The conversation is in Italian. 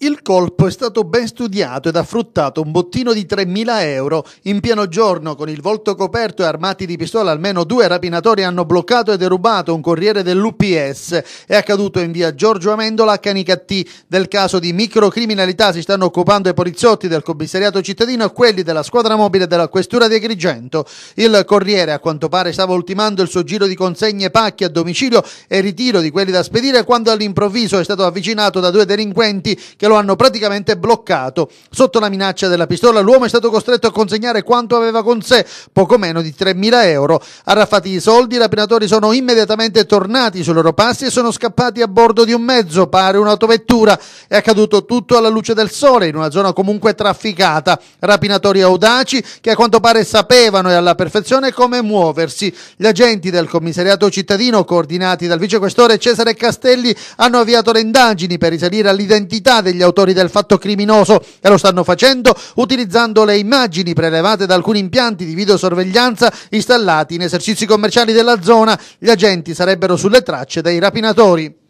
Il colpo è stato ben studiato ed ha fruttato un bottino di 3.000 euro. In pieno giorno, con il volto coperto e armati di pistola, almeno due rapinatori hanno bloccato e derubato un corriere dell'UPS. È accaduto in via Giorgio Amendola a Canicattì. Del caso di microcriminalità si stanno occupando i poliziotti del commissariato cittadino e quelli della squadra mobile della questura di Agrigento. Il corriere, a quanto pare, stava ultimando il suo giro di consegne pacchi a domicilio e ritiro di quelli da spedire quando all'improvviso è stato avvicinato da due delinquenti che lo hanno praticamente bloccato sotto la minaccia della pistola. L'uomo è stato costretto a consegnare quanto aveva con sé, poco meno di 3.000 euro. Arraffati i soldi, i rapinatori sono immediatamente tornati sui loro passi e sono scappati a bordo di un mezzo, pare un'autovettura. È accaduto tutto alla luce del sole, in una zona comunque trafficata. Rapinatori audaci che a quanto pare sapevano e alla perfezione come muoversi. Gli agenti del commissariato cittadino, coordinati dal vicequestore Cesare Castelli, hanno avviato le indagini per risalire all'identità degli gli autori del fatto criminoso e lo stanno facendo utilizzando le immagini prelevate da alcuni impianti di videosorveglianza installati in esercizi commerciali della zona. Gli agenti sarebbero sulle tracce dei rapinatori.